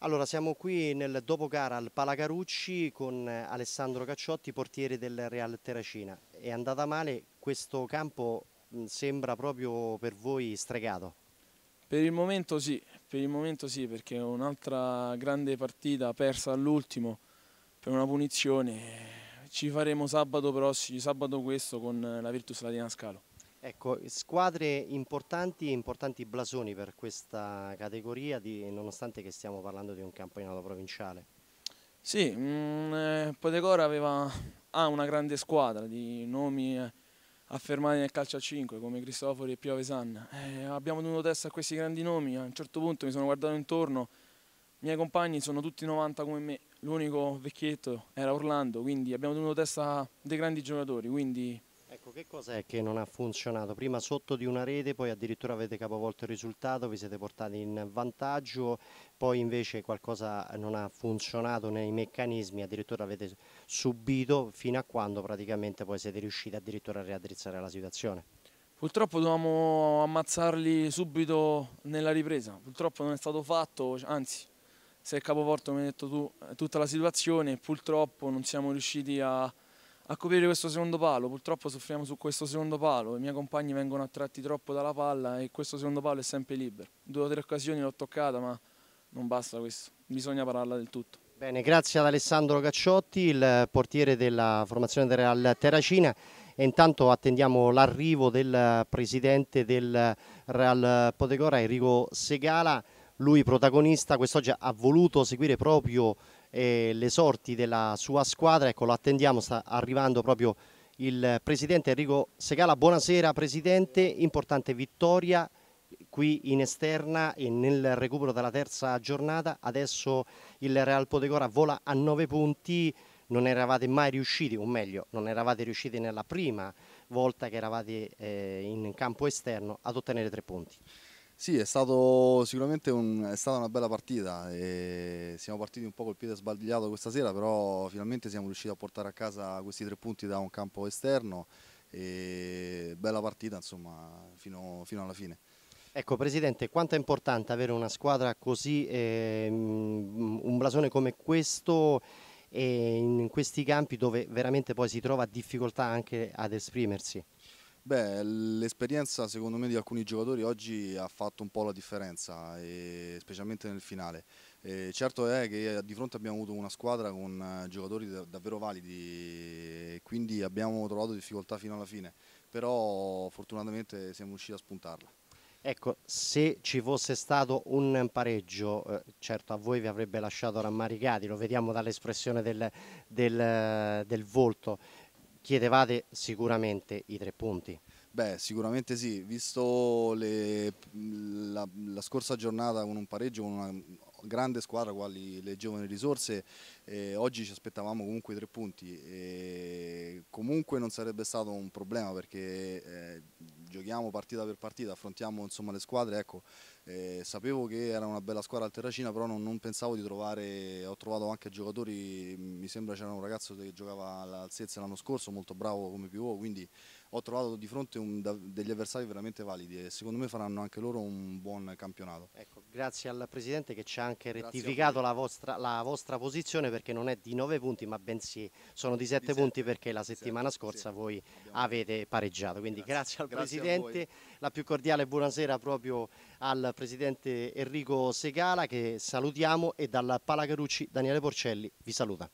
Allora, siamo qui nel dopogara al Palacarucci con eh, Alessandro Cacciotti, portiere del Real Terracina. È andata male, questo campo sembra proprio per voi stregato. Per il momento sì, per il momento sì, perché un'altra grande partita persa all'ultimo per una punizione. Ci faremo sabato prossimo, sabato questo con eh, la Virtus Latina Scalo. Ecco, squadre importanti importanti blasoni per questa categoria, di, nonostante che stiamo parlando di un campionato provinciale. Sì, mh, mm, eh, Podegora aveva, ha una grande squadra di nomi eh, affermati nel calcio a 5 come Cristofori e Piovesan. Eh, abbiamo tenuto testa a questi grandi nomi, a un certo punto mi sono guardato intorno, i miei compagni sono tutti 90 come me, l'unico vecchietto era Orlando, quindi abbiamo tenuto testa a dei grandi giocatori, quindi che cos'è che non ha funzionato? Prima sotto di una rete, poi addirittura avete capovolto il risultato, vi siete portati in vantaggio, poi invece qualcosa non ha funzionato nei meccanismi, addirittura avete subito fino a quando praticamente poi siete riusciti addirittura a riaddrizzare la situazione. Purtroppo dovevamo ammazzarli subito nella ripresa, purtroppo non è stato fatto, anzi si è capovolto, come hai detto tu, tutta la situazione purtroppo non siamo riusciti a a coprire questo secondo palo. Purtroppo soffriamo su questo secondo palo, i miei compagni vengono attratti troppo dalla palla e questo secondo palo è sempre libero. Due o tre occasioni l'ho toccata, ma non basta questo, bisogna pararla del tutto. Bene, grazie ad Alessandro Cacciotti, il portiere della formazione del Real Terracina. E intanto attendiamo l'arrivo del presidente del Real Podegora, Enrico Segala lui protagonista, quest'oggi ha voluto seguire proprio eh, le sorti della sua squadra, ecco lo attendiamo, sta arrivando proprio il presidente Enrico Segala, buonasera presidente, importante vittoria qui in esterna e nel recupero della terza giornata, adesso il Real Podegora vola a 9 punti, non eravate mai riusciti, o meglio, non eravate riusciti nella prima volta che eravate eh, in campo esterno ad ottenere tre punti. Sì, è, stato sicuramente un, è stata una bella partita, siamo partiti un po' col piede sbagliato questa sera, però finalmente siamo riusciti a portare a casa questi tre punti da un campo esterno e bella partita insomma fino, fino alla fine. Ecco Presidente, quanto è importante avere una squadra così, eh, un blasone come questo eh, in questi campi dove veramente poi si trova difficoltà anche ad esprimersi? Beh, l'esperienza secondo me di alcuni giocatori oggi ha fatto un po' la differenza, specialmente nel finale. E certo è che di fronte abbiamo avuto una squadra con eh, giocatori davvero validi quindi abbiamo trovato difficoltà fino alla fine, però fortunatamente siamo riusciti a spuntarla. Ecco, se ci fosse stato un pareggio, eh, certo a voi vi avrebbe lasciato rammaricati, lo vediamo dall'espressione del, del, del volto, chiedevate sicuramente i tre punti. Beh, sicuramente sì, visto le, la, la, scorsa giornata con un pareggio con una grande squadra quali le giovani risorse, eh, oggi ci aspettavamo comunque i tre punti e comunque non sarebbe stato un problema perché eh, giochiamo partita per partita, affrontiamo insomma, le squadre, ecco, eh, sapevo che era una bella squadra al Terracina, però non, non, pensavo di trovare, ho trovato anche giocatori, mi sembra c'era un ragazzo che giocava al l'anno scorso, molto bravo come pivot, quindi ho trovato di fronte un, degli avversari veramente validi e secondo me faranno anche loro un buon campionato. Ecco, grazie al Presidente che ci ha anche rettificato la vostra, la vostra, posizione perché non è di 9 punti ma bensì sono di 7 punti perché la settimana sette, scorsa sì, voi avete pareggiato. Quindi grazie, grazie al grazie Presidente, la più cordiale buonasera proprio al Presidente Enrico Segala che salutiamo e dal Palacarucci Daniele Porcelli vi saluta.